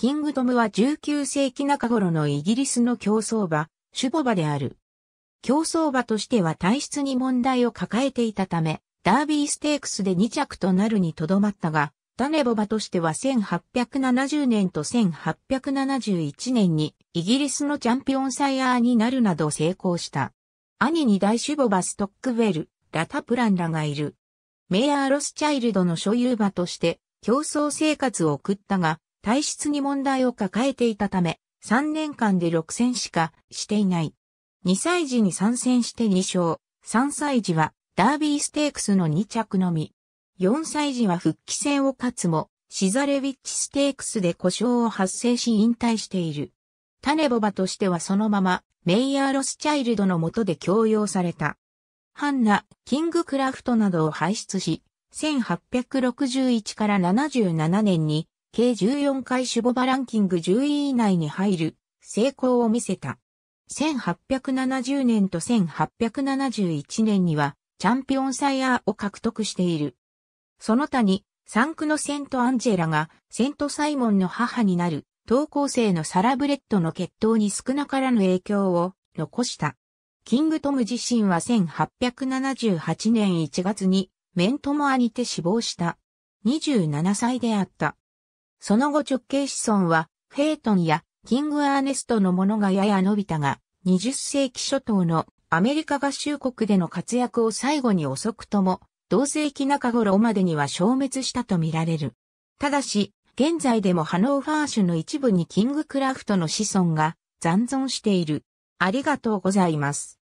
キングドムは19世紀中頃のイギリスの競争馬、ュボ馬である。競争馬としては体質に問題を抱えていたため、ダービーステークスで2着となるにとどまったが、ネボバとしては1870年と1871年にイギリスのチャンピオンサイヤーになるなど成功した。兄に大シュボバストックウェル、ラタプランらがいる。メイアー・ロスチャイルドの所有馬として競争生活を送ったが、体質に問題を抱えていたため、3年間で6戦しかしていない。2歳児に参戦して2勝、3歳児はダービーステークスの2着のみ。4歳児は復帰戦を勝つも、シザレウィッチステークスで故障を発生し引退している。タネボバとしてはそのまま、メイヤー・ロスチャイルドの下で強要された。ハンナ、キングクラフトなどを輩出し、1861から77年に計14回守護場ランキング10位以内に入る成功を見せた。1870年と1871年にはチャンピオンサイヤーを獲得している。その他にン区のセントアンジェラがセントサイモンの母になる登校生のサラブレッドの血統に少なからぬ影響を残した。キングトム自身は1878年1月にメントモアにて死亡した。27歳であった。その後直系子孫は、フェイトンやキング・アーネストのものがやや伸びたが、20世紀初頭のアメリカ合衆国での活躍を最後に遅くとも、同世紀中頃までには消滅したとみられる。ただし、現在でもハノーファー種の一部にキングクラフトの子孫が残存している。ありがとうございます。